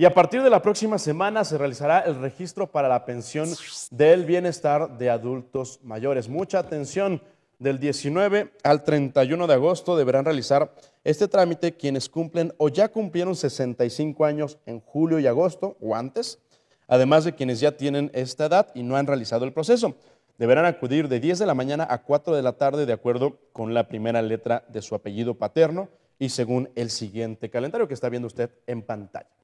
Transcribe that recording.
Y a partir de la próxima semana se realizará el registro para la pensión del bienestar de adultos mayores. Mucha atención, del 19 al 31 de agosto deberán realizar este trámite quienes cumplen o ya cumplieron 65 años en julio y agosto o antes, además de quienes ya tienen esta edad y no han realizado el proceso. Deberán acudir de 10 de la mañana a 4 de la tarde de acuerdo con la primera letra de su apellido paterno y según el siguiente calendario que está viendo usted en pantalla.